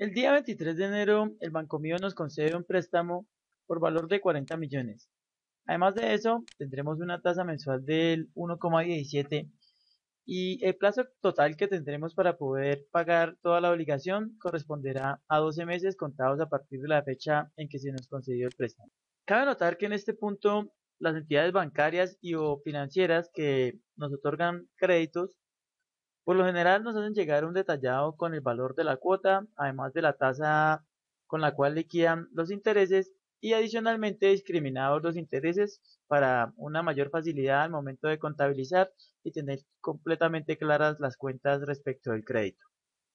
El día 23 de enero, el Banco Mío nos concede un préstamo por valor de 40 millones. Además de eso, tendremos una tasa mensual del 1,17 y el plazo total que tendremos para poder pagar toda la obligación corresponderá a 12 meses contados a partir de la fecha en que se nos concedió el préstamo. Cabe notar que en este punto las entidades bancarias y o financieras que nos otorgan créditos por lo general nos hacen llegar un detallado con el valor de la cuota, además de la tasa con la cual liquidan los intereses y adicionalmente discriminados los intereses para una mayor facilidad al momento de contabilizar y tener completamente claras las cuentas respecto del crédito.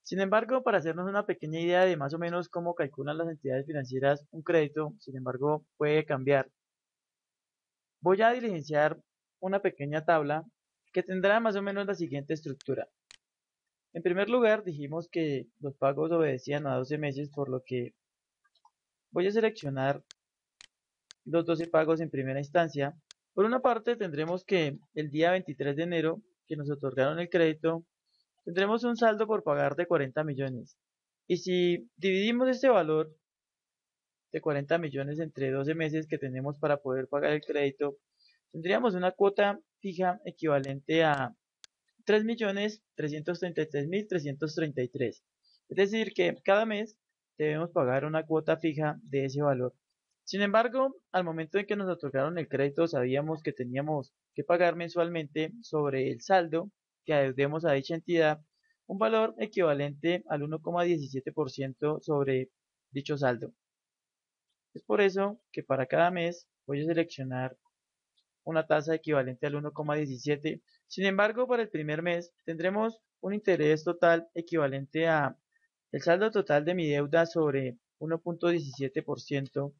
Sin embargo, para hacernos una pequeña idea de más o menos cómo calculan las entidades financieras un crédito, sin embargo, puede cambiar. Voy a diligenciar una pequeña tabla que tendrá más o menos la siguiente estructura. En primer lugar, dijimos que los pagos obedecían a 12 meses, por lo que voy a seleccionar los 12 pagos en primera instancia. Por una parte, tendremos que el día 23 de enero, que nos otorgaron el crédito, tendremos un saldo por pagar de 40 millones. Y si dividimos este valor de 40 millones entre 12 meses que tenemos para poder pagar el crédito, tendríamos una cuota fija equivalente a 3.333.333. Es decir, que cada mes debemos pagar una cuota fija de ese valor. Sin embargo, al momento en que nos otorgaron el crédito sabíamos que teníamos que pagar mensualmente sobre el saldo que adeudemos a dicha entidad un valor equivalente al 1,17% sobre dicho saldo. Es por eso que para cada mes voy a seleccionar una tasa equivalente al 1,17. Sin embargo, para el primer mes tendremos un interés total equivalente a el saldo total de mi deuda sobre 1.17%,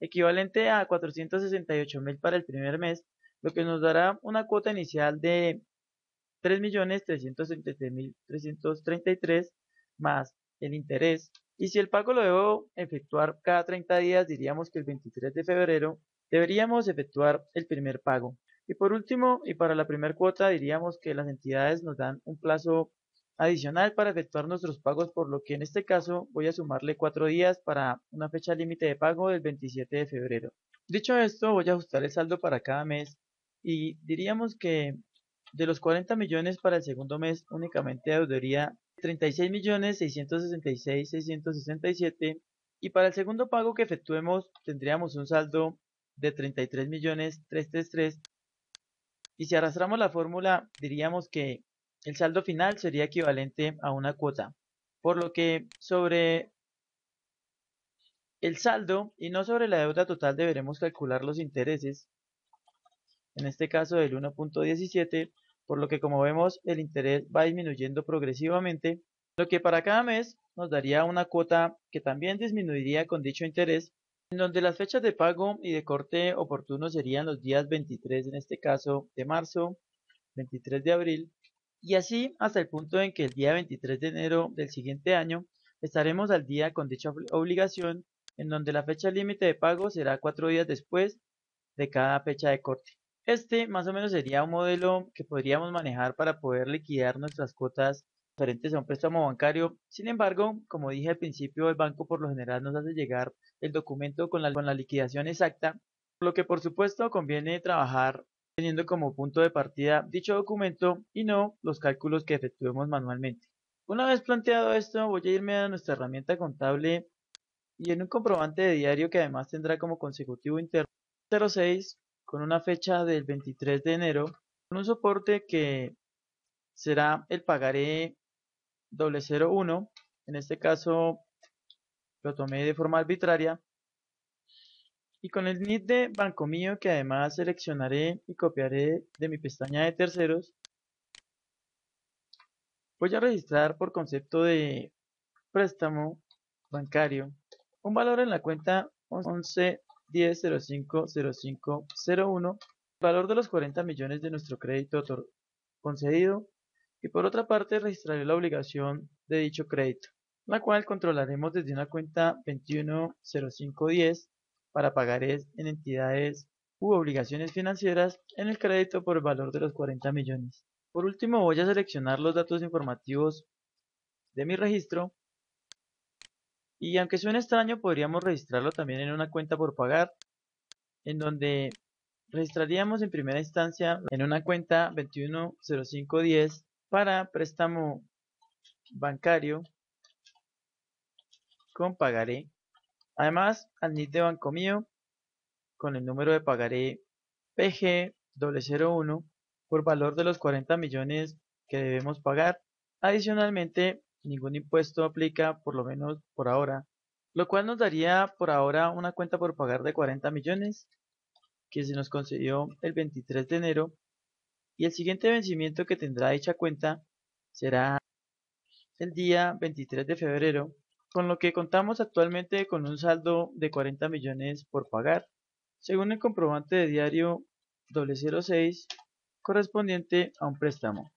equivalente a 468 mil para el primer mes, lo que nos dará una cuota inicial de 3.373.333 más el interés. Y si el pago lo debo efectuar cada 30 días, diríamos que el 23 de febrero, deberíamos efectuar el primer pago. Y por último, y para la primera cuota, diríamos que las entidades nos dan un plazo adicional para efectuar nuestros pagos, por lo que en este caso voy a sumarle cuatro días para una fecha límite de pago del 27 de febrero. Dicho esto, voy a ajustar el saldo para cada mes y diríamos que de los 40 millones para el segundo mes únicamente deudoría 36 millones 666 y para el segundo pago que efectuemos tendríamos un saldo de 33 millones 333 y si arrastramos la fórmula diríamos que el saldo final sería equivalente a una cuota por lo que sobre el saldo y no sobre la deuda total deberemos calcular los intereses en este caso del 1.17 por lo que como vemos el interés va disminuyendo progresivamente lo que para cada mes nos daría una cuota que también disminuiría con dicho interés en donde las fechas de pago y de corte oportuno serían los días 23 en este caso de marzo, 23 de abril y así hasta el punto en que el día 23 de enero del siguiente año estaremos al día con dicha obligación en donde la fecha límite de pago será cuatro días después de cada fecha de corte. Este más o menos sería un modelo que podríamos manejar para poder liquidar nuestras cuotas referentes a un préstamo bancario. Sin embargo, como dije al principio, el banco por lo general nos hace llegar el documento con la, con la liquidación exacta, lo que por supuesto conviene trabajar teniendo como punto de partida dicho documento y no los cálculos que efectuemos manualmente. Una vez planteado esto, voy a irme a nuestra herramienta contable y en un comprobante de diario que además tendrá como consecutivo interno 06 con una fecha del 23 de enero, con un soporte que será el pagaré 001, en este caso lo tomé de forma arbitraria, y con el NID de banco mío que además seleccionaré y copiaré de mi pestaña de terceros, voy a registrar por concepto de préstamo bancario un valor en la cuenta 1110050501, valor de los 40 millones de nuestro crédito concedido y por otra parte registraré la obligación de dicho crédito, la cual controlaremos desde una cuenta 210510 para pagar en entidades u obligaciones financieras en el crédito por el valor de los 40 millones. Por último voy a seleccionar los datos informativos de mi registro y aunque suene extraño podríamos registrarlo también en una cuenta por pagar en donde registraríamos en primera instancia en una cuenta 210510 para préstamo bancario con pagaré. Además, de Banco Mío con el número de pagaré PG001 por valor de los 40 millones que debemos pagar. Adicionalmente, ningún impuesto aplica, por lo menos por ahora, lo cual nos daría por ahora una cuenta por pagar de 40 millones que se nos concedió el 23 de enero y el siguiente vencimiento que tendrá dicha cuenta será el día 23 de febrero, con lo que contamos actualmente con un saldo de 40 millones por pagar, según el comprobante de diario 006 correspondiente a un préstamo.